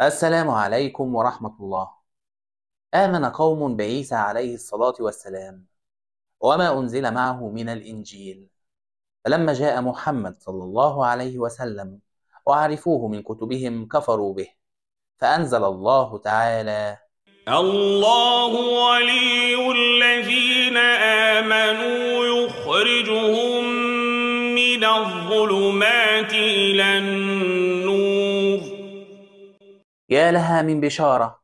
السلام عليكم ورحمة الله آمن قوم بعيسى عليه الصلاة والسلام وما أنزل معه من الإنجيل فلما جاء محمد صلى الله عليه وسلم وعرفوه من كتبهم كفروا به فأنزل الله تعالى الله ولي الذين آمنوا يخرجهم من الظلمات إلى النور يا لها من بشارة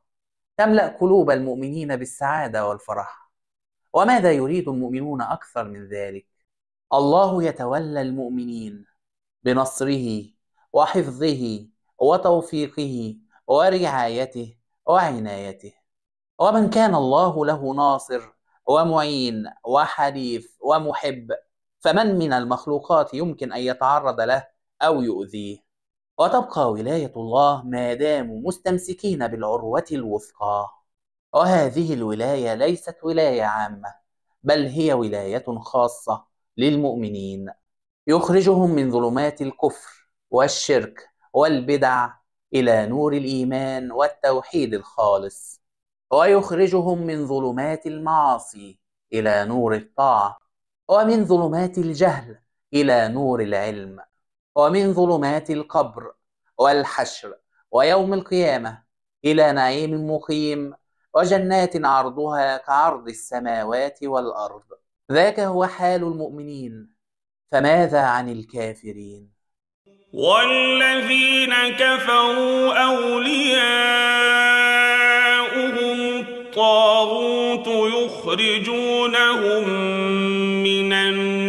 تملأ قلوب المؤمنين بالسعادة والفرح وماذا يريد المؤمنون أكثر من ذلك؟ الله يتولى المؤمنين بنصره وحفظه وتوفيقه ورعايته وعنايته ومن كان الله له ناصر ومعين وحليف ومحب فمن من المخلوقات يمكن ان يتعرض له او يؤذيه وتبقى ولاية الله ما داموا مستمسكين بالعروة الوثقى وهذه الولاية ليست ولاية عامة بل هي ولاية خاصة للمؤمنين يخرجهم من ظلمات الكفر والشرك والبدع إلى نور الإيمان والتوحيد الخالص ويخرجهم من ظلمات المعاصي إلى نور الطاعة ومن ظلمات الجهل إلى نور العلم ومن ظلمات القبر والحشر ويوم القيامة إلى نعيم مقيم وجنات عرضها كعرض السماوات والأرض ذاك هو حال المؤمنين فماذا عن الكافرين والذين كفروا أولياؤهم الطاغوت يخرجونهم من النار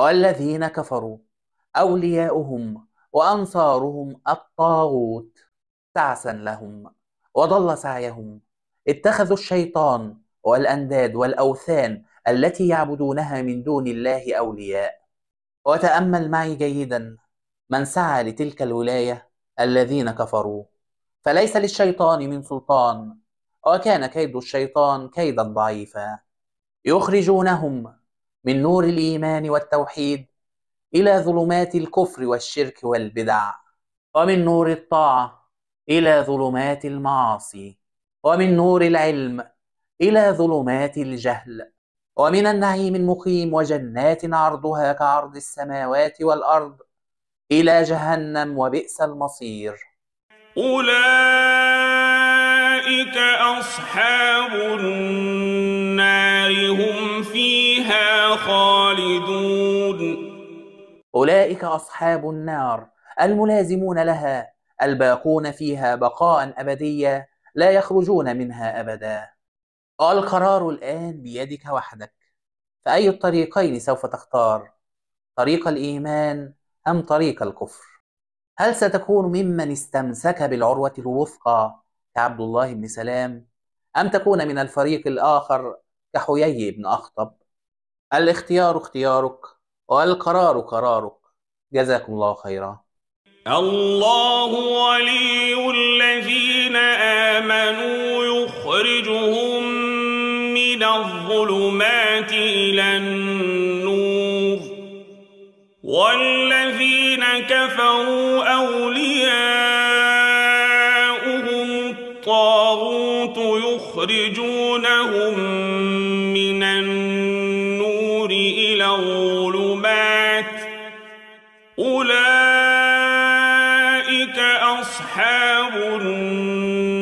والذين كفروا أولياؤهم وأنصارهم الطاغوت تعسا لهم وضل سعيهم اتخذوا الشيطان والأنداد والأوثان التي يعبدونها من دون الله أولياء وتأمل معي جيدا من سعى لتلك الولاية الذين كفروا فليس للشيطان من سلطان وكان كيد الشيطان كيدا ضعيفا يخرجونهم من نور الإيمان والتوحيد إلى ظلمات الكفر والشرك والبدع ومن نور الطاعة إلى ظلمات المعاصي ومن نور العلم إلى ظلمات الجهل ومن النعيم المقيم وجنات عرضها كعرض السماوات والأرض إلى جهنم وبئس المصير أولئك أصحاب النار أولئك أصحاب النار الملازمون لها الباقون فيها بقاء أبديا لا يخرجون منها أبدا القرار الآن بيدك وحدك فأي الطريقين سوف تختار طريق الإيمان أم طريق الكفر هل ستكون ممن استمسك بالعروة الوثقى كعبد الله بن سلام أم تكون من الفريق الآخر كحيي بن أخطب الاختيار اختيارك والقرار قرارك جزاكم الله خيرا الله ولي الذين آمنوا يخرجهم من الظلمات إلى النور والذين كفروا أولياؤهم الطاغوت يخرجونهم الظلمات أولئك أصحاب النار